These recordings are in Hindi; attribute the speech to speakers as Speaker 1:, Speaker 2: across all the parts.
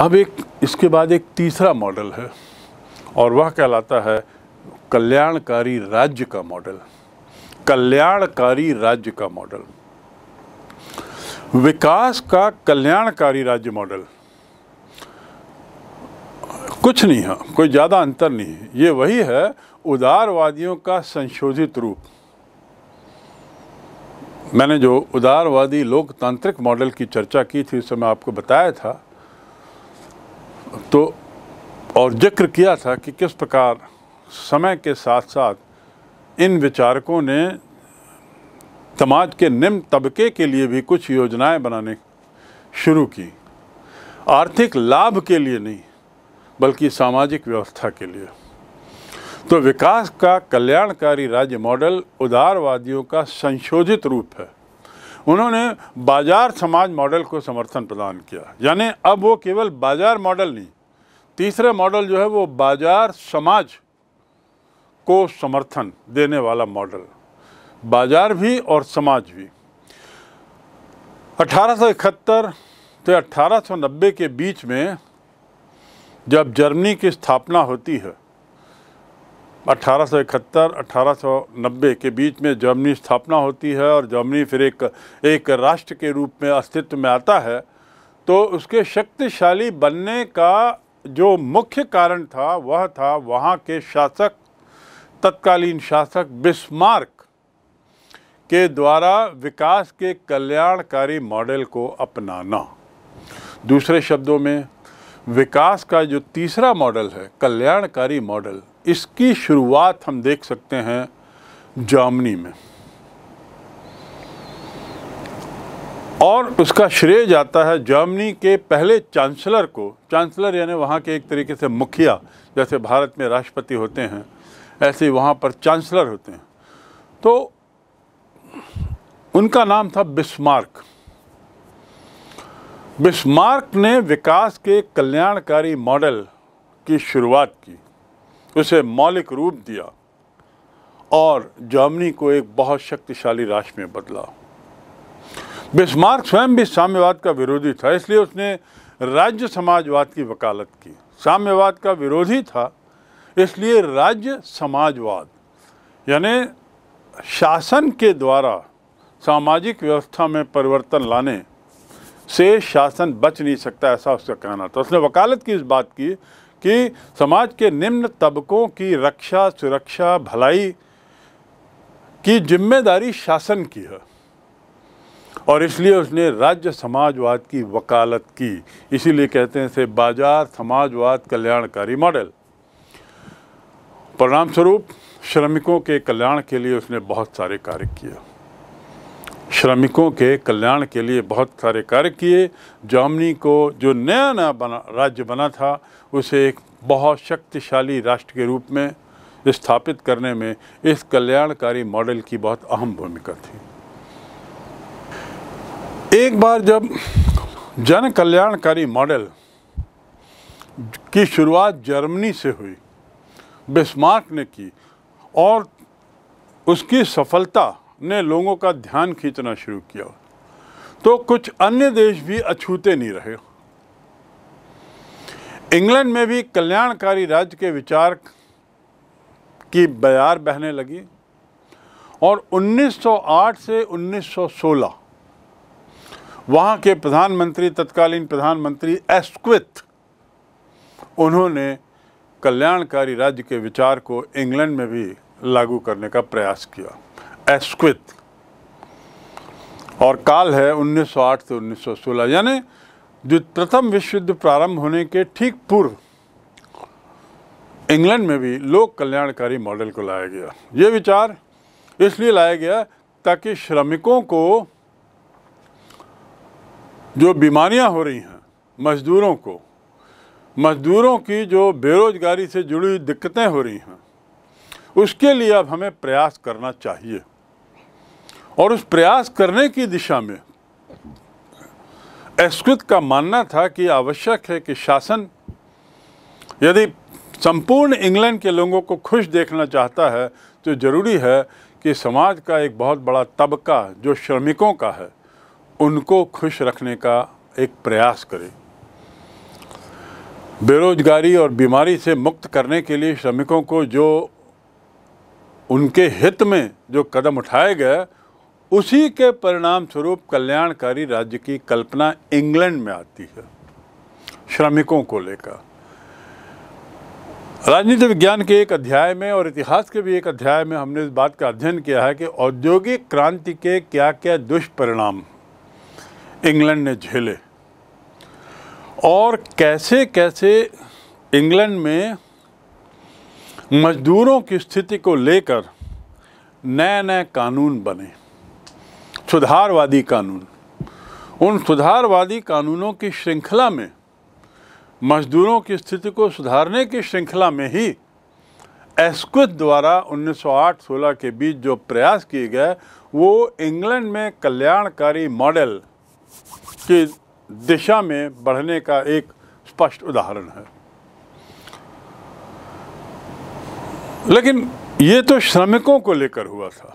Speaker 1: अब एक इसके बाद एक तीसरा मॉडल है और वह कहलाता है कल्याणकारी राज्य का मॉडल कल्याणकारी राज्य का मॉडल विकास का कल्याणकारी राज्य मॉडल कुछ नहीं है कोई ज़्यादा अंतर नहीं है ये वही है उदारवादियों का संशोधित रूप मैंने जो उदारवादी लोकतांत्रिक मॉडल की चर्चा की थी उस समय आपको बताया था तो और जिक्र किया था कि किस प्रकार समय के साथ साथ इन विचारकों ने समाज के निम्न तबके के लिए भी कुछ योजनाएं बनाने शुरू की आर्थिक लाभ के लिए नहीं बल्कि सामाजिक व्यवस्था के लिए तो विकास का कल्याणकारी राज्य मॉडल उदारवादियों का संशोधित रूप है उन्होंने बाजार समाज मॉडल को समर्थन प्रदान किया यानी अब वो केवल बाजार मॉडल नहीं तीसरा मॉडल जो है वो बाजार समाज को समर्थन देने वाला मॉडल बाजार भी और समाज भी अठारह सौ इकहत्तर से अठारह सौ नब्बे के बीच में जब जर्मनी की स्थापना होती है 1871 1890 के बीच में जर्मनी स्थापना होती है और जर्मनी फिर एक एक राष्ट्र के रूप में अस्तित्व में आता है तो उसके शक्तिशाली बनने का जो मुख्य कारण था वह था वहाँ के शासक तत्कालीन शासक बिस्मार्क के द्वारा विकास के कल्याणकारी मॉडल को अपनाना दूसरे शब्दों में विकास का जो तीसरा मॉडल है कल्याणकारी मॉडल इसकी शुरुआत हम देख सकते हैं जर्मनी में और उसका श्रेय जाता है जर्मनी के पहले चांसलर को चांसलर यानी वहाँ के एक तरीके से मुखिया जैसे भारत में राष्ट्रपति होते हैं ऐसे ही वहाँ पर चांसलर होते हैं तो उनका नाम था बिस्मार्क बिस्मार्क ने विकास के कल्याणकारी मॉडल की शुरुआत की उसे मौलिक रूप दिया और जर्मनी को एक बहुत शक्तिशाली राष्ट्र में बदला बिस्मार्क स्वयं भी साम्यवाद का विरोधी था इसलिए उसने राज्य समाजवाद की वकालत की साम्यवाद का विरोधी था इसलिए राज्य समाजवाद यानी शासन के द्वारा सामाजिक व्यवस्था में परिवर्तन लाने से शासन बच नहीं सकता ऐसा उसका कहना था उसने वकालत की इस बात की कि समाज के निम्न तबकों की रक्षा सुरक्षा भलाई की जिम्मेदारी शासन की है और इसलिए उसने राज्य समाजवाद की वकालत की इसीलिए कहते हैं से बाजार समाजवाद कल्याणकारी मॉडल परिणाम स्वरूप श्रमिकों के कल्याण के लिए उसने बहुत सारे कार्य किए श्रमिकों के कल्याण के लिए बहुत सारे कार्य किए जर्मनी को जो नया नया बना राज्य बना था उसे एक बहुत शक्तिशाली राष्ट्र के रूप में स्थापित करने में इस कल्याणकारी मॉडल की बहुत अहम भूमिका थी एक बार जब जन कल्याणकारी मॉडल की शुरुआत जर्मनी से हुई बिस्मार्क ने की और उसकी सफलता ने लोगों का ध्यान खींचना शुरू किया तो कुछ अन्य देश भी अछूते नहीं रहे इंग्लैंड में भी कल्याणकारी राज्य के विचार की बयार बहने लगी और 1908 से 1916 वहाँ के प्रधानमंत्री तत्कालीन प्रधानमंत्री एस्क्विथ उन्होंने कल्याणकारी राज्य के विचार को इंग्लैंड में भी लागू करने का प्रयास किया एस्क्विथ और काल है 1908 से 1916 यानी जो प्रथम विश्व युद्ध प्रारंभ होने के ठीक पूर्व इंग्लैंड में भी लोक कल्याणकारी मॉडल को लाया गया ये विचार इसलिए लाया गया ताकि श्रमिकों को जो बीमारियां हो रही हैं मजदूरों को मजदूरों की जो बेरोजगारी से जुड़ी हुई दिक्कतें हो रही हैं उसके लिए अब हमें प्रयास करना चाहिए और उस प्रयास करने की दिशा में एस्कृत का मानना था कि आवश्यक है कि शासन यदि संपूर्ण इंग्लैंड के लोगों को खुश देखना चाहता है तो ज़रूरी है कि समाज का एक बहुत बड़ा तबका जो श्रमिकों का है उनको खुश रखने का एक प्रयास करे बेरोजगारी और बीमारी से मुक्त करने के लिए श्रमिकों को जो उनके हित में जो कदम उठाए गए उसी के परिणाम स्वरूप कल्याणकारी राज्य की कल्पना इंग्लैंड में आती है श्रमिकों को लेकर राजनीति विज्ञान के एक अध्याय में और इतिहास के भी एक अध्याय में हमने इस बात का अध्ययन किया है कि औद्योगिक क्रांति के क्या क्या दुष्परिणाम इंग्लैंड ने झेले और कैसे कैसे इंग्लैंड में मजदूरों की स्थिति को लेकर नए नए कानून बने सुधारवादी कानून उन सुधारवादी कानूनों की श्रृंखला में मजदूरों की स्थिति को सुधारने की श्रृंखला में ही एस्कुथ द्वारा 1908-16 के बीच जो प्रयास किए गए वो इंग्लैंड में कल्याणकारी मॉडल की दिशा में बढ़ने का एक स्पष्ट उदाहरण है लेकिन ये तो श्रमिकों को लेकर हुआ था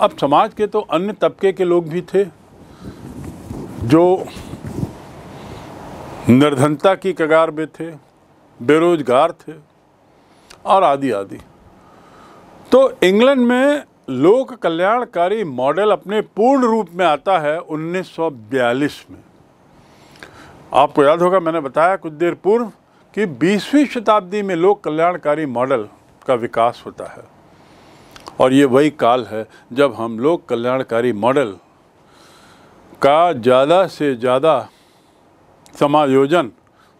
Speaker 1: अब समाज के तो अन्य तबके के लोग भी थे जो निर्धनता की कगार में थे बेरोजगार थे और आदि आदि तो इंग्लैंड में लोक कल्याणकारी मॉडल अपने पूर्ण रूप में आता है 1942 में आपको याद होगा मैंने बताया कुछ देर पूर्व कि 20वीं शताब्दी में लोक कल्याणकारी मॉडल का विकास होता है और ये वही काल है जब हम लोग कल्याणकारी मॉडल का ज़्यादा से ज़्यादा समायोजन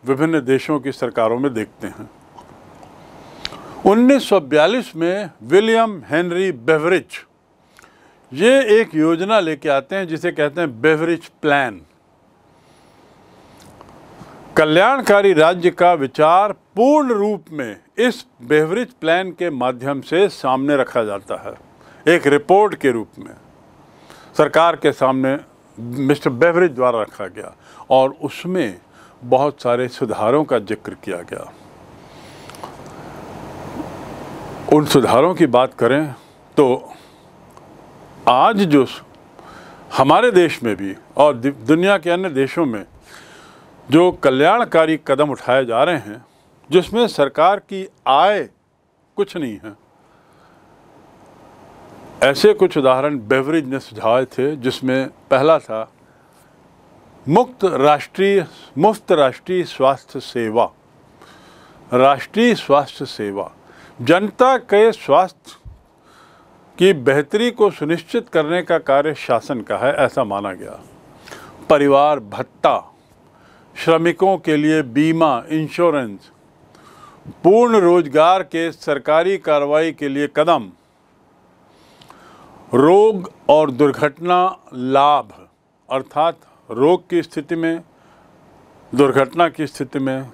Speaker 1: विभिन्न देशों की सरकारों में देखते हैं 1942 में विलियम हेनरी बेवरिज ये एक योजना लेके आते हैं जिसे कहते हैं बेवरिज प्लान कल्याणकारी राज्य का विचार पूर्ण रूप में इस बेवरेज प्लान के माध्यम से सामने रखा जाता है एक रिपोर्ट के रूप में सरकार के सामने मिस्टर बेवरेज द्वारा रखा गया और उसमें बहुत सारे सुधारों का जिक्र किया गया उन सुधारों की बात करें तो आज जो हमारे देश में भी और दुनिया के अन्य देशों में जो कल्याणकारी कदम उठाए जा रहे हैं जिसमें सरकार की आय कुछ नहीं है ऐसे कुछ उदाहरण बेवरेज ने सुझाए थे जिसमें पहला था मुक्त राष्ट्रीय मुफ्त राष्ट्रीय स्वास्थ्य सेवा राष्ट्रीय स्वास्थ्य सेवा जनता के स्वास्थ्य की बेहतरी को सुनिश्चित करने का कार्य शासन का है ऐसा माना गया परिवार भत्ता श्रमिकों के लिए बीमा इंश्योरेंस पूर्ण रोजगार के सरकारी कार्रवाई के लिए कदम रोग और दुर्घटना लाभ अर्थात रोग की स्थिति में दुर्घटना की स्थिति में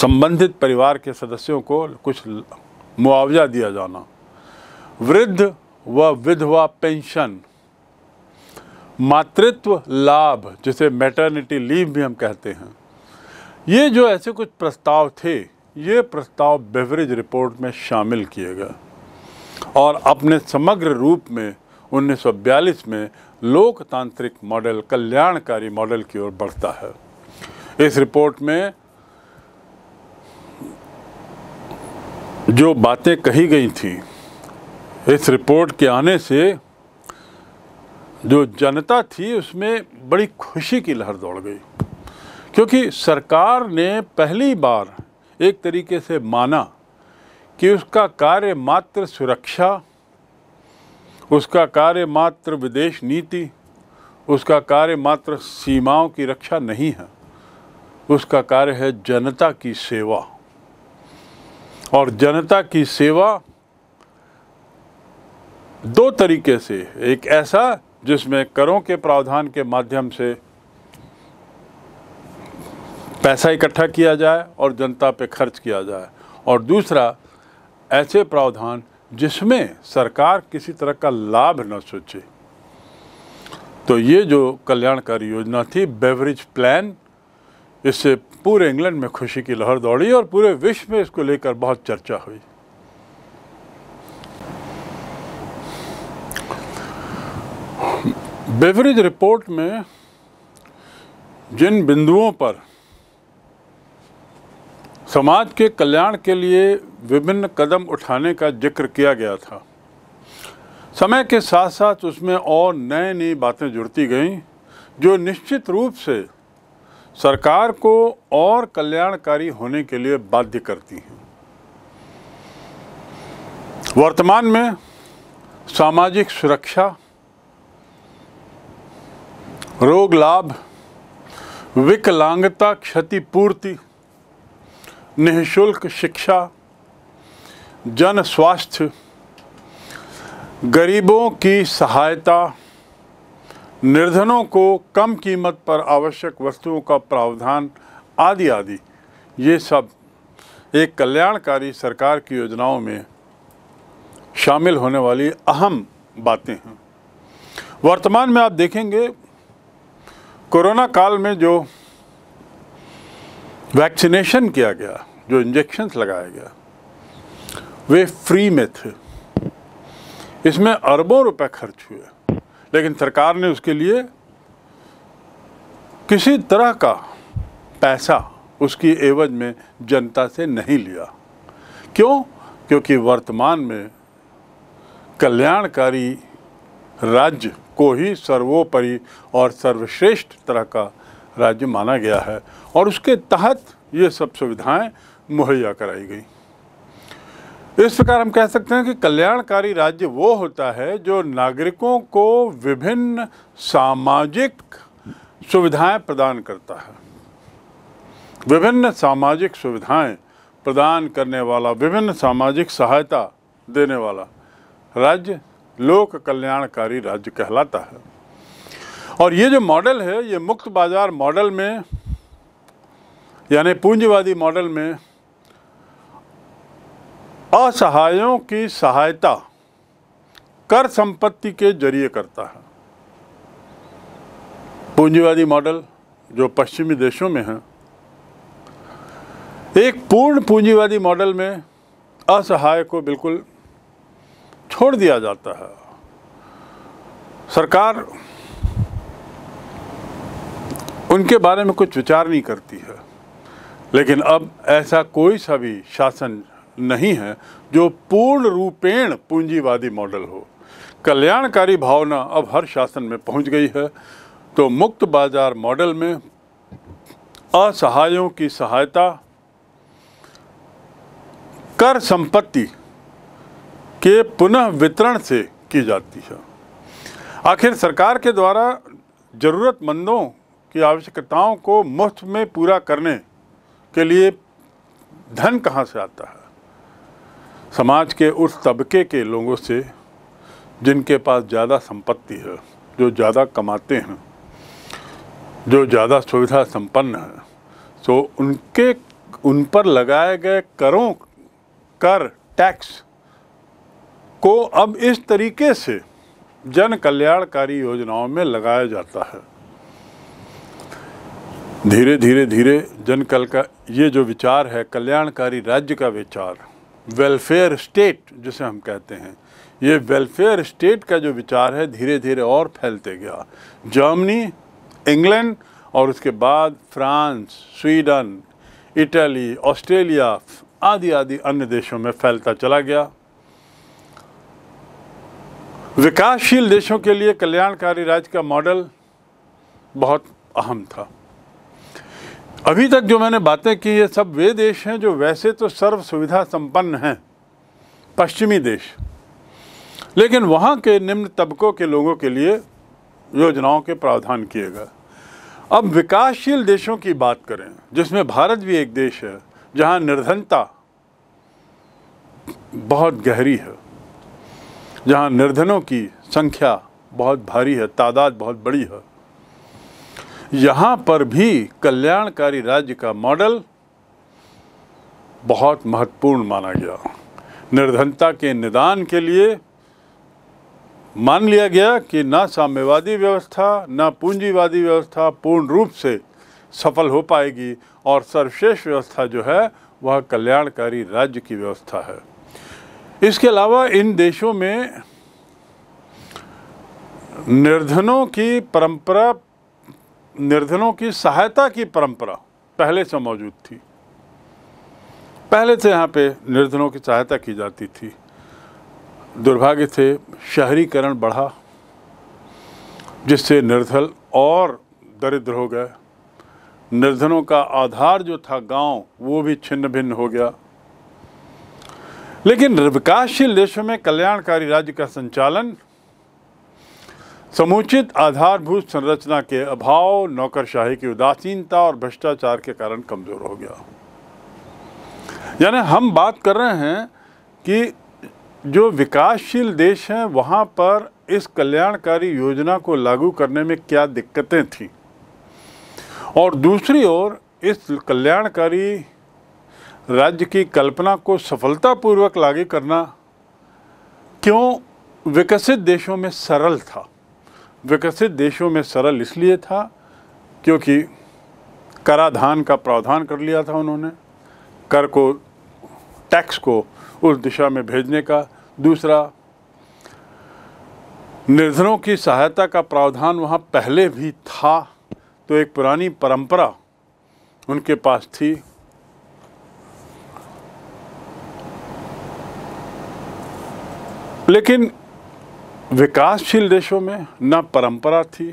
Speaker 1: संबंधित परिवार के सदस्यों को कुछ मुआवजा दिया जाना वृद्ध व विधवा पेंशन मातृत्व लाभ जिसे मैटर्निटी लीव भी हम कहते हैं ये जो ऐसे कुछ प्रस्ताव थे ये प्रस्ताव बेवरेज रिपोर्ट में शामिल किए गए और अपने समग्र रूप में 1942 में लोकतांत्रिक मॉडल कल्याणकारी मॉडल की ओर बढ़ता है इस रिपोर्ट में जो बातें कही गई थी इस रिपोर्ट के आने से जो जनता थी उसमें बड़ी खुशी की लहर दौड़ गई क्योंकि सरकार ने पहली बार एक तरीके से माना कि उसका कार्य मात्र सुरक्षा उसका कार्य मात्र विदेश नीति उसका कार्य मात्र सीमाओं की रक्षा नहीं है उसका कार्य है जनता की सेवा और जनता की सेवा दो तरीके से एक ऐसा जिसमें करों के प्रावधान के माध्यम से पैसा इकट्ठा किया जाए और जनता पे खर्च किया जाए और दूसरा ऐसे प्रावधान जिसमें सरकार किसी तरह का लाभ न सोचे तो ये जो कल्याणकारी योजना थी बेवरेज प्लान इससे पूरे इंग्लैंड में खुशी की लहर दौड़ी और पूरे विश्व में इसको लेकर बहुत चर्चा हुई बेवरेज रिपोर्ट में जिन बिंदुओं पर समाज के कल्याण के लिए विभिन्न कदम उठाने का जिक्र किया गया था समय के साथ साथ उसमें और नए नई बातें जुड़ती गईं जो निश्चित रूप से सरकार को और कल्याणकारी होने के लिए बाध्य करती हैं वर्तमान में सामाजिक सुरक्षा रोग लाभ विकलांगता क्षतिपूर्ति निःशुल्क शिक्षा जन स्वास्थ्य गरीबों की सहायता निर्धनों को कम कीमत पर आवश्यक वस्तुओं का प्रावधान आदि आदि ये सब एक कल्याणकारी सरकार की योजनाओं में शामिल होने वाली अहम बातें हैं वर्तमान में आप देखेंगे कोरोना काल में जो वैक्सीनेशन किया गया जो इंजेक्शन्स लगाया गया वे फ्री में थे इसमें अरबों रुपए खर्च हुए लेकिन सरकार ने उसके लिए किसी तरह का पैसा उसकी एवज में जनता से नहीं लिया क्यों क्योंकि वर्तमान में कल्याणकारी राज्य को ही सर्वोपरि और सर्वश्रेष्ठ तरह का राज्य माना गया है और उसके तहत ये सब सुविधाएं मुहैया कराई गई इस प्रकार हम कह सकते हैं कि कल्याणकारी राज्य वो होता है जो नागरिकों को विभिन्न सामाजिक सुविधाएं प्रदान करता है विभिन्न सामाजिक सुविधाएं प्रदान करने वाला विभिन्न सामाजिक सहायता देने वाला राज्य लोक कल्याणकारी राज्य कहलाता है और ये जो मॉडल है ये मुक्त बाजार मॉडल में यानी पूंजीवादी मॉडल में असहायों की सहायता कर संपत्ति के जरिए करता है पूंजीवादी मॉडल जो पश्चिमी देशों में है एक पूर्ण पूंजीवादी मॉडल में असहाय को बिल्कुल छोड़ दिया जाता है सरकार उनके बारे में कुछ विचार नहीं करती है लेकिन अब ऐसा कोई सा भी शासन नहीं है जो पूर्ण रूपेण पूंजीवादी मॉडल हो कल्याणकारी भावना अब हर शासन में पहुंच गई है तो मुक्त बाजार मॉडल में असहायों की सहायता कर संपत्ति के पुनः वितरण से की जाती है आखिर सरकार के द्वारा ज़रूरतमंदों की आवश्यकताओं को मुफ्त में पूरा करने के लिए धन कहाँ से आता है समाज के उस तबके के लोगों से जिनके पास ज़्यादा संपत्ति है जो ज़्यादा कमाते हैं जो ज़्यादा सुविधा संपन्न है तो उनके उन पर लगाए गए करों कर टैक्स को अब इस तरीके से जन कल्याणकारी योजनाओं में लगाया जाता है धीरे धीरे धीरे जन कल का ये जो विचार है कल्याणकारी राज्य का विचार वेलफेयर स्टेट जिसे हम कहते हैं ये वेलफेयर स्टेट का जो विचार है धीरे धीरे और फैलते गया जर्मनी इंग्लैंड और उसके बाद फ्रांस स्वीडन इटली ऑस्ट्रेलिया आदि आदि अन्य देशों में फैलता चला गया विकासशील देशों के लिए कल्याणकारी राज्य का मॉडल बहुत अहम था अभी तक जो मैंने बातें की ये सब वे देश हैं जो वैसे तो सर्व सुविधा संपन्न हैं पश्चिमी देश लेकिन वहाँ के निम्न तबकों के लोगों के लिए योजनाओं के प्रावधान किए गए अब विकासशील देशों की बात करें जिसमें भारत भी एक देश है जहाँ निर्धनता बहुत गहरी है जहाँ निर्धनों की संख्या बहुत भारी है तादाद बहुत बड़ी है यहाँ पर भी कल्याणकारी राज्य का मॉडल बहुत महत्वपूर्ण माना गया निर्धनता के निदान के लिए मान लिया गया कि ना साम्यवादी व्यवस्था ना पूंजीवादी व्यवस्था पूर्ण रूप से सफल हो पाएगी और सर्वश्रेष्ठ व्यवस्था जो है वह कल्याणकारी राज्य की व्यवस्था है इसके अलावा इन देशों में निर्धनों की परंपरा निर्धनों की सहायता की परंपरा पहले से मौजूद थी पहले से यहाँ पे निर्धनों की सहायता की जाती थी दुर्भाग्य से शहरीकरण बढ़ा जिससे निर्धल और दरिद्र हो गए निर्धनों का आधार जो था गांव वो भी छिन्न भिन्न हो गया लेकिन विकासशील देशों में कल्याणकारी राज्य का संचालन समुचित आधारभूत संरचना के अभाव नौकरशाही की उदासीनता और भ्रष्टाचार के कारण कमज़ोर हो गया यानी हम बात कर रहे हैं कि जो विकासशील देश हैं वहाँ पर इस कल्याणकारी योजना को लागू करने में क्या दिक्कतें थीं और दूसरी ओर इस कल्याणकारी राज्य की कल्पना को सफलतापूर्वक लागू करना क्यों विकसित देशों में सरल था विकसित देशों में सरल इसलिए था क्योंकि कराधान का प्रावधान कर लिया था उन्होंने कर को टैक्स को उस दिशा में भेजने का दूसरा निर्धनों की सहायता का प्रावधान वहाँ पहले भी था तो एक पुरानी परंपरा उनके पास थी लेकिन विकासशील देशों में ना परंपरा थी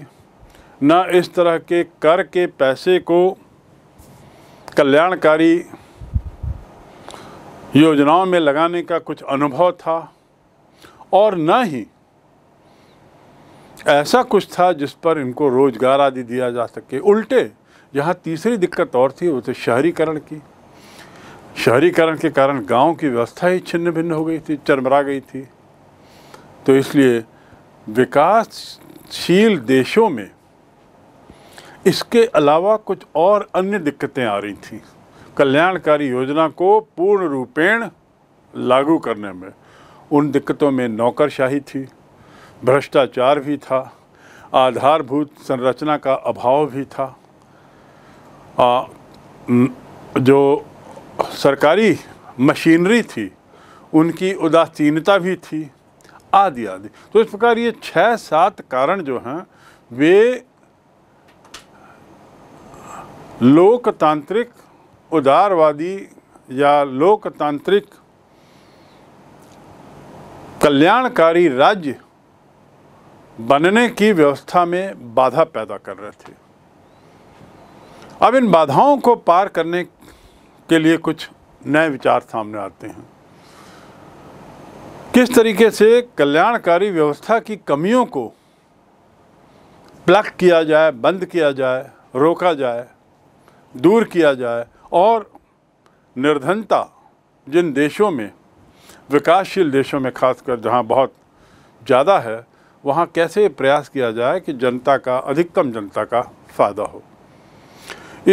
Speaker 1: ना इस तरह के कर के पैसे को कल्याणकारी योजनाओं में लगाने का कुछ अनुभव था और न ही ऐसा कुछ था जिस पर इनको रोजगार आदि दिया जा सके उल्टे यहाँ तीसरी दिक्कत और थी वो थे तो शहरीकरण की शहरीकरण के कारण गांव की व्यवस्था ही छिन्न भिन्न हो गई थी चरमरा गई थी तो इसलिए विकासशील देशों में इसके अलावा कुछ और अन्य दिक्कतें आ रही थीं कल्याणकारी योजना को पूर्ण रूपेण लागू करने में उन दिक्कतों में नौकरशाही थी भ्रष्टाचार भी था आधारभूत संरचना का अभाव भी था आ, जो सरकारी मशीनरी थी उनकी उदासीनता भी थी आदि आदि तो इस प्रकार ये छः सात कारण जो हैं वे लोकतांत्रिक उदारवादी या लोकतांत्रिक कल्याणकारी राज्य बनने की व्यवस्था में बाधा पैदा कर रहे थे अब इन बाधाओं को पार करने के लिए कुछ नए विचार सामने आते हैं किस तरीके से कल्याणकारी व्यवस्था की कमियों को प्लग किया जाए बंद किया जाए रोका जाए दूर किया जाए और निर्धनता जिन देशों में विकासशील देशों में खासकर जहां बहुत ज़्यादा है वहां कैसे प्रयास किया जाए कि जनता का अधिकतम जनता का फ़ायदा हो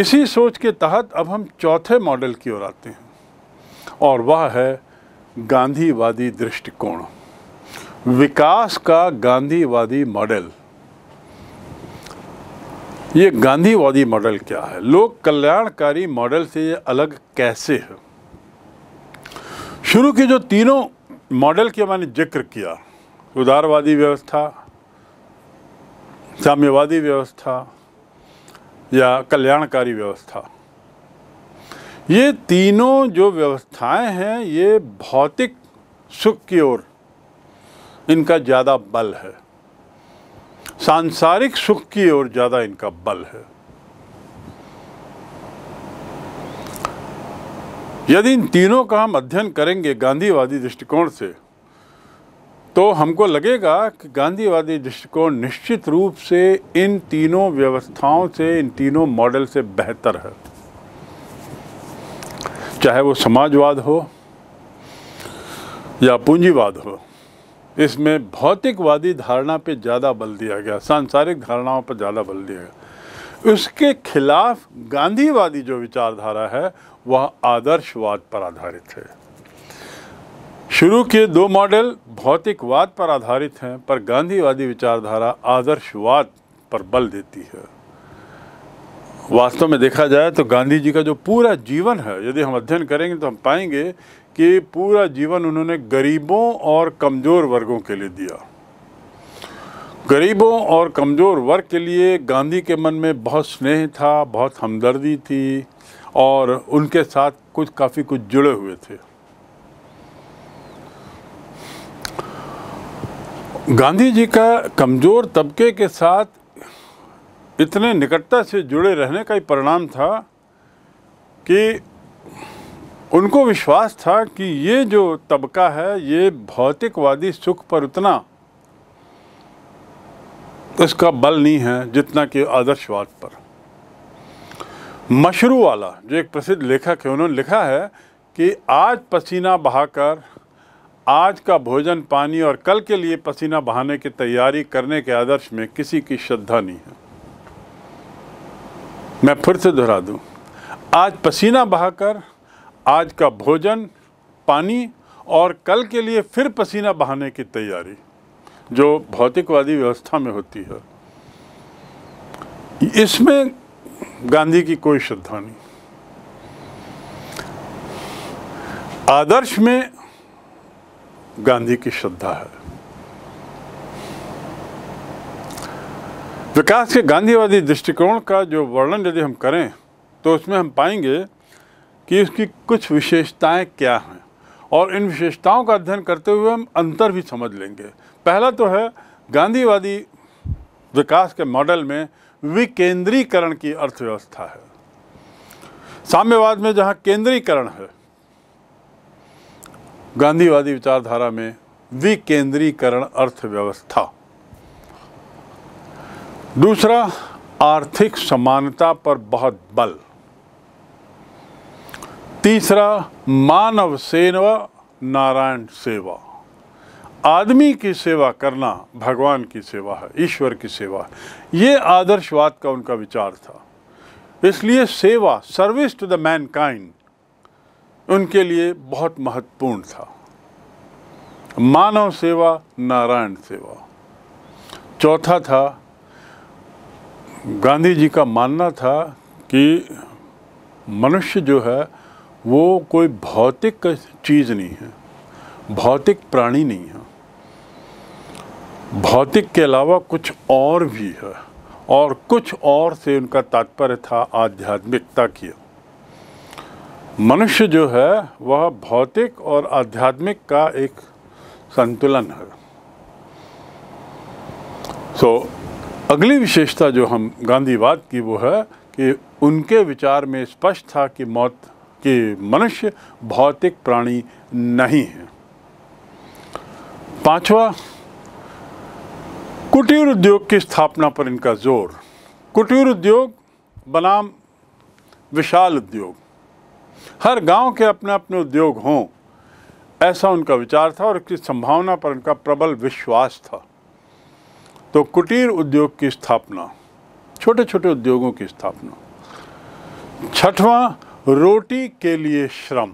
Speaker 1: इसी सोच के तहत अब हम चौथे मॉडल की ओर आते हैं और वह है गांधीवादी दृष्टिकोण विकास का गांधीवादी मॉडल ये गांधीवादी मॉडल क्या है लोक कल्याणकारी मॉडल से ये अलग कैसे है शुरू के जो तीनों मॉडल के मैंने जिक्र किया उदारवादी व्यवस्था साम्यवादी व्यवस्था या कल्याणकारी व्यवस्था ये तीनों जो व्यवस्थाएं हैं ये भौतिक सुख की ओर इनका ज़्यादा बल है सांसारिक सुख की ओर ज़्यादा इनका बल है यदि इन तीनों का हम अध्ययन करेंगे गांधीवादी दृष्टिकोण से तो हमको लगेगा कि गांधीवादी दृष्टिकोण निश्चित रूप से इन तीनों व्यवस्थाओं से इन तीनों मॉडल से बेहतर है चाहे वो समाजवाद हो या पूंजीवाद हो इसमें भौतिकवादी धारणा पे ज़्यादा बल दिया गया सांसारिक धारणाओं पर ज़्यादा बल दिया गया उसके खिलाफ गांधीवादी जो विचारधारा है वह आदर्शवाद पर आधारित है शुरू के दो मॉडल भौतिकवाद पर आधारित हैं पर गांधीवादी विचारधारा आदर्शवाद पर बल देती है वास्तव में देखा जाए तो गांधी जी का जो पूरा जीवन है यदि हम अध्ययन करेंगे तो हम पाएंगे कि पूरा जीवन उन्होंने गरीबों और कमज़ोर वर्गों के लिए दिया गरीबों और कमज़ोर वर्ग के लिए गांधी के मन में बहुत स्नेह था बहुत हमदर्दी थी और उनके साथ कुछ काफ़ी कुछ जुड़े हुए थे गांधी जी का कमज़ोर तबके के साथ इतने निकटता से जुड़े रहने का ही परिणाम था कि उनको विश्वास था कि ये जो तबका है ये भौतिकवादी सुख पर उतना उसका बल नहीं है जितना कि आदर्शवाद पर मशरू वाला जो एक प्रसिद्ध लेखक है उन्होंने लिखा है कि आज पसीना बहाकर आज का भोजन पानी और कल के लिए पसीना बहाने की तैयारी करने के आदर्श में किसी की श्रद्धा नहीं है मैं फिर से दोहरा दूं आज पसीना बहाकर आज का भोजन पानी और कल के लिए फिर पसीना बहाने की तैयारी जो भौतिकवादी व्यवस्था में होती है इसमें गांधी की कोई श्रद्धा नहीं आदर्श में गांधी की श्रद्धा है विकास के गांधीवादी दृष्टिकोण का जो वर्णन यदि हम करें तो उसमें हम पाएंगे कि उसकी कुछ विशेषताएं क्या हैं और इन विशेषताओं का अध्ययन करते हुए हम अंतर भी समझ लेंगे पहला तो है गांधीवादी विकास के मॉडल में विकेंद्रीकरण की अर्थव्यवस्था है साम्यवाद में जहाँ केंद्रीकरण है गांधीवादी विचारधारा में विकेंद्रीकरण अर्थव्यवस्था दूसरा आर्थिक समानता पर बहुत बल तीसरा मानव सेवा नारायण सेवा आदमी की सेवा करना भगवान की सेवा है ईश्वर की सेवा है ये आदर्शवाद का उनका विचार था इसलिए सेवा सर्विस टू द मैनकाइंड उनके लिए बहुत महत्वपूर्ण था मानव सेवा नारायण सेवा चौथा था गांधी जी का मानना था कि मनुष्य जो है वो कोई भौतिक चीज़ नहीं है भौतिक प्राणी नहीं है भौतिक के अलावा कुछ और भी है और कुछ और से उनका तात्पर्य था आध्यात्मिकता की मनुष्य जो है वह भौतिक और आध्यात्मिक का एक संतुलन है सो so, अगली विशेषता जो हम गांधीवाद की वो है कि उनके विचार में स्पष्ट था कि मौत के मनुष्य भौतिक प्राणी नहीं है पांचवा कुटीर उद्योग की स्थापना पर इनका जोर कुटीर उद्योग बनाम विशाल उद्योग हर गांव के अपने अपने उद्योग हों ऐसा उनका विचार था और इसकी संभावना पर उनका प्रबल विश्वास था तो कुटीर उद्योग की स्थापना छोटे छोटे उद्योगों की स्थापना छठवां रोटी के लिए श्रम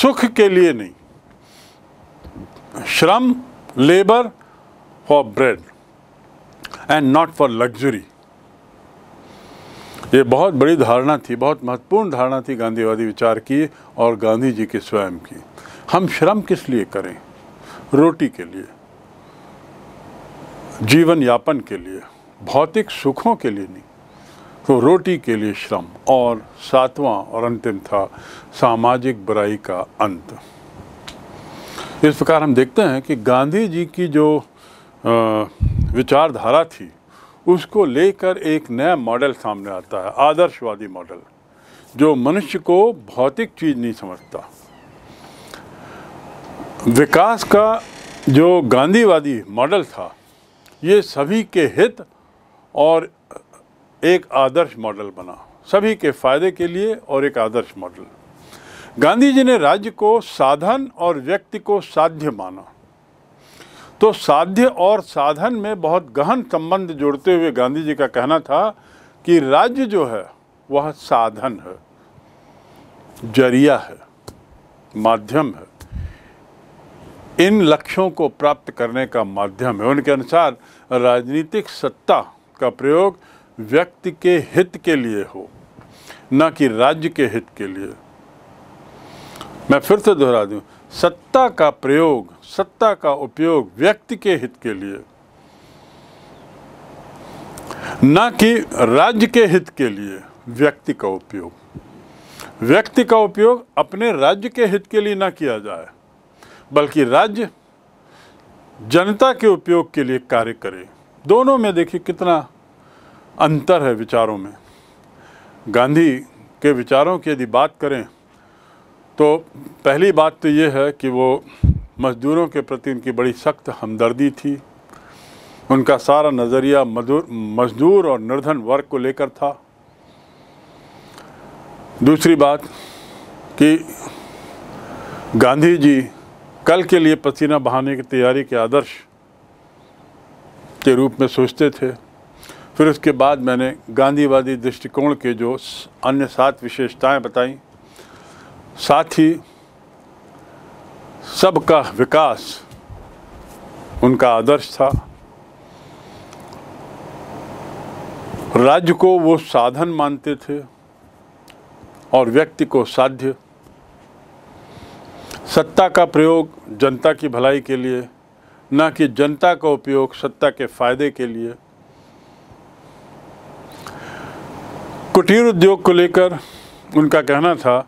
Speaker 1: सुख के लिए नहीं श्रम labour for bread and not for luxury ये बहुत बड़ी धारणा थी बहुत महत्वपूर्ण धारणा थी गांधीवादी विचार की और गांधी जी के स्वयं की हम श्रम किस लिए करें रोटी के लिए जीवन यापन के लिए भौतिक सुखों के लिए नहीं तो रोटी के लिए श्रम और सातवां और अंतिम था सामाजिक बुराई का अंत इस प्रकार हम देखते हैं कि गांधी जी की जो विचारधारा थी उसको लेकर एक नया मॉडल सामने आता है आदर्शवादी मॉडल जो मनुष्य को भौतिक चीज़ नहीं समझता विकास का जो गांधीवादी मॉडल था ये सभी के हित और एक आदर्श मॉडल बना सभी के फायदे के लिए और एक आदर्श मॉडल गांधी जी ने राज्य को साधन और व्यक्ति को साध्य माना तो साध्य और साधन में बहुत गहन संबंध जोड़ते हुए गांधी जी का कहना था कि राज्य जो है वह साधन है जरिया है माध्यम है इन लक्ष्यों को प्राप्त करने का माध्यम है उनके अनुसार राजनीतिक सत्ता का प्रयोग व्यक्ति के हित के लिए हो न कि राज्य के हित के लिए मैं फिर से दोहरा दूं सत्ता का प्रयोग सत्ता का उपयोग व्यक्ति के हित के लिए न कि राज्य के हित के लिए व्यक्ति का उपयोग व्यक्ति का उपयोग अपने राज्य के हित के लिए ना किया जाए बल्कि राज्य जनता के उपयोग के लिए कार्य करे दोनों में देखिए कितना अंतर है विचारों में गांधी के विचारों की यदि बात करें तो पहली बात तो ये है कि वो मज़दूरों के प्रति उनकी बड़ी सख्त हमदर्दी थी उनका सारा नज़रिया मजदूर और निर्धन वर्ग को लेकर था दूसरी बात कि गांधी जी कल के लिए पसीना बहाने की तैयारी के आदर्श के रूप में सोचते थे फिर उसके बाद मैंने गांधीवादी दृष्टिकोण के जो अन्य सात विशेषताएं बताई साथ ही सबका विकास उनका आदर्श था राज्य को वो साधन मानते थे और व्यक्ति को साध्य सत्ता का प्रयोग जनता की भलाई के लिए ना कि जनता का उपयोग सत्ता के फायदे के लिए कुटीर उद्योग को लेकर उनका कहना था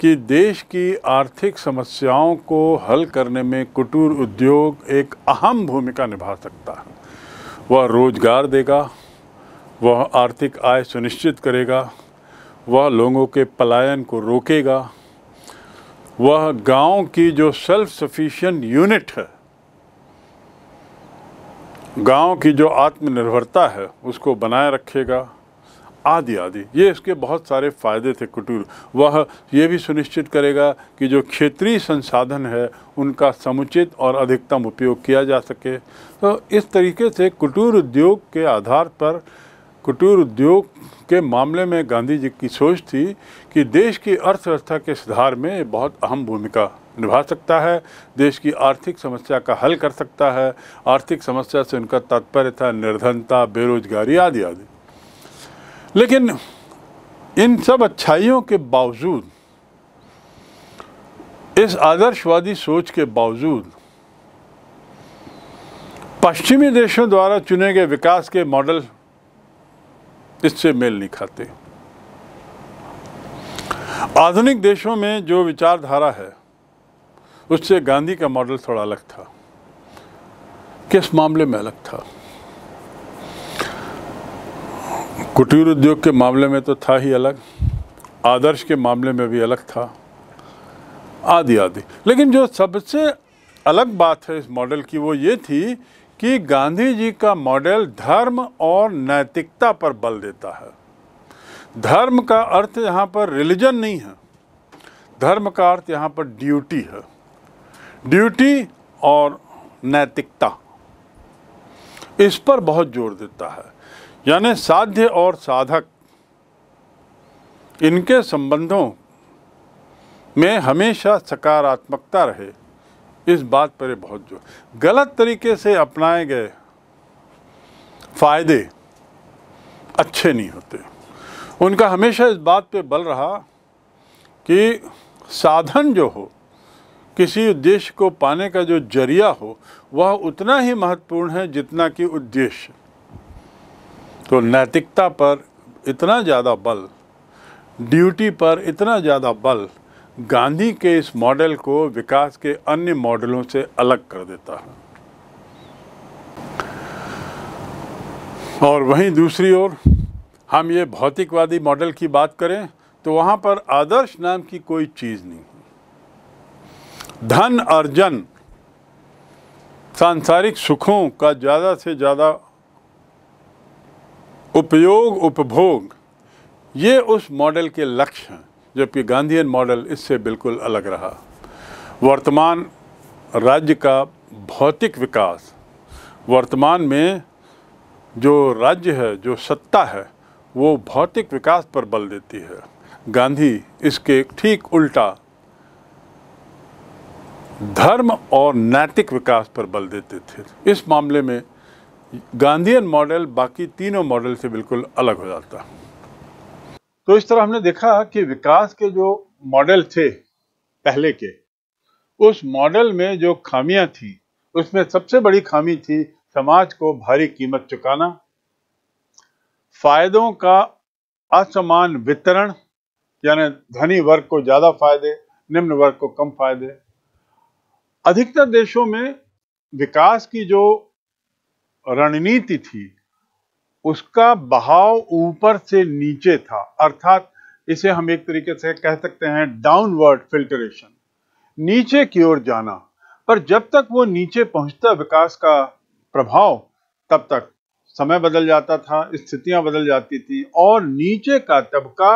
Speaker 1: कि देश की आर्थिक समस्याओं को हल करने में कुटीर उद्योग एक अहम भूमिका निभा सकता है वह रोजगार देगा वह आर्थिक आय सुनिश्चित करेगा वह लोगों के पलायन को रोकेगा वह गांव की जो सेल्फ सफिशिएंट यूनिट है गांव की जो आत्मनिर्भरता है उसको बनाए रखेगा आदि आदि ये इसके बहुत सारे फायदे थे कुटीर वह ये भी सुनिश्चित करेगा कि जो क्षेत्रीय संसाधन है उनका समुचित और अधिकतम उपयोग किया जा सके तो इस तरीके से कुटीर उद्योग के आधार पर कुटीर उद्योग के मामले में गांधी जी की सोच थी कि देश की अर्थव्यवस्था के सुधार में बहुत अहम भूमिका निभा सकता है देश की आर्थिक समस्या का हल कर सकता है आर्थिक समस्या से उनका तात्पर्य था निर्धनता बेरोजगारी आदि आदि लेकिन इन सब अच्छाइयों के बावजूद इस आदर्शवादी सोच के बावजूद पश्चिमी देशों द्वारा चुने गए विकास के मॉडल इससे मेल नहीं खाते आधुनिक देशों में जो विचारधारा है उससे गांधी का मॉडल थोड़ा अलग था किस मामले में अलग था कुटीर उद्योग के मामले में तो था ही अलग आदर्श के मामले में भी अलग था आदि आदि लेकिन जो सबसे अलग बात है इस मॉडल की वो ये थी कि गांधी जी का मॉडल धर्म और नैतिकता पर बल देता है धर्म का अर्थ यहाँ पर रिलीजन नहीं है धर्म का अर्थ यहाँ पर ड्यूटी है ड्यूटी और नैतिकता इस पर बहुत जोर देता है यानी साध्य और साधक इनके संबंधों में हमेशा सकारात्मकता रहे इस बात पर बहुत जो गलत तरीके से अपनाए गए फ़ायदे अच्छे नहीं होते उनका हमेशा इस बात पे बल रहा कि साधन जो हो किसी उद्देश्य को पाने का जो जरिया हो वह उतना ही महत्वपूर्ण है जितना कि उद्देश्य तो नैतिकता पर इतना ज़्यादा बल ड्यूटी पर इतना ज़्यादा बल गांधी के इस मॉडल को विकास के अन्य मॉडलों से अलग कर देता है और वहीं दूसरी ओर हम ये भौतिकवादी मॉडल की बात करें तो वहाँ पर आदर्श नाम की कोई चीज़ नहीं धन अर्जन सांसारिक सुखों का ज़्यादा से ज़्यादा उपयोग उपभोग ये उस मॉडल के लक्ष्य हैं जबकि गांधीन मॉडल इससे बिल्कुल अलग रहा वर्तमान राज्य का भौतिक विकास वर्तमान में जो राज्य है जो सत्ता है वो भौतिक विकास पर बल देती है गांधी इसके ठीक उल्टा धर्म और नैतिक विकास पर बल देते थे इस मामले में गांधीयन मॉडल बाकी तीनों मॉडल से बिल्कुल अलग हो जाता है तो इस तरह हमने देखा कि विकास के जो मॉडल थे पहले के उस मॉडल में जो खामियां थी उसमें सबसे बड़ी खामी थी समाज को भारी कीमत चुकाना फायदों का असमान वितरण यानी धनी वर्ग को ज्यादा फायदे निम्न वर्ग को कम फायदे अधिकतर देशों में विकास की जो रणनीति थी उसका बहाव ऊपर से नीचे था अर्थात इसे हम एक तरीके से कह सकते हैं डाउनवर्ड फिल्टरेशन नीचे की ओर जाना पर जब तक वो नीचे पहुंचता विकास का प्रभाव तब तक समय बदल जाता था स्थितियां बदल जाती थी और नीचे का तबका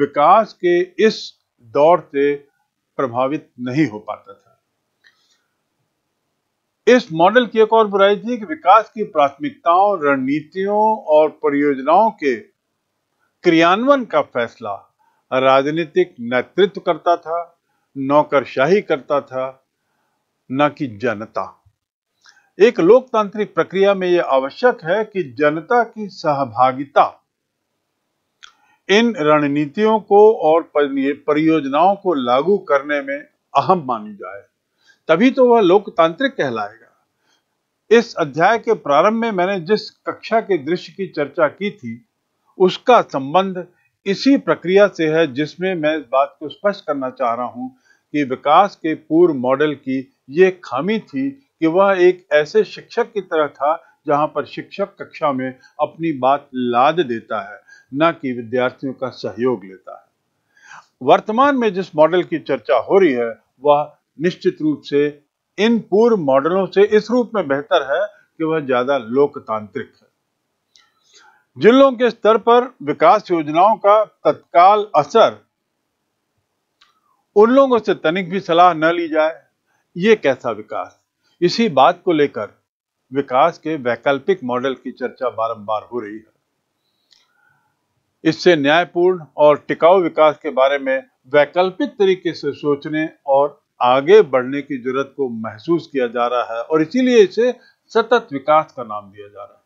Speaker 1: विकास के इस दौर से प्रभावित नहीं हो पाता था इस मॉडल की एक और बुराई थी कि विकास की प्राथमिकताओं रणनीतियों और परियोजनाओं के क्रियान्वयन का फैसला राजनीतिक नेतृत्व करता था नौकरशाही करता था न कि जनता एक लोकतांत्रिक प्रक्रिया में यह आवश्यक है कि जनता की सहभागिता इन रणनीतियों को और परियोजनाओं को लागू करने में अहम मानी जाए तभी तो वह लोकतांत्रिक कहलाएगा इस अध्याय के प्रारंभ में मैंने जिस कक्षा के दृश्य की चर्चा की थी उसका संबंध इसी प्रक्रिया से है जिसमें मैं इस बात को स्पष्ट करना चाह रहा हूं कि विकास के पूर्व मॉडल की ये खामी थी कि वह एक ऐसे शिक्षक की तरह था जहां पर शिक्षक कक्षा में अपनी बात लाद देता है न कि विद्यार्थियों का सहयोग लेता है वर्तमान में जिस मॉडल की चर्चा हो रही है वह निश्चित रूप से इन पूर्व मॉडलों से इस रूप में बेहतर है कि वह ज्यादा लोकतांत्रिक है जिलों के स्तर पर विकास योजनाओं का तत्काल असर उन लोगों से तनिक भी सलाह न ली जाए ये कैसा विकास इसी बात को लेकर विकास के वैकल्पिक मॉडल की चर्चा बारंबार हो रही है इससे न्यायपूर्ण और टिकाऊ विकास के बारे में वैकल्पिक तरीके से सोचने और आगे बढ़ने की जरूरत को महसूस किया जा रहा है और इसीलिए इसे सतत विकास का नाम दिया जा रहा है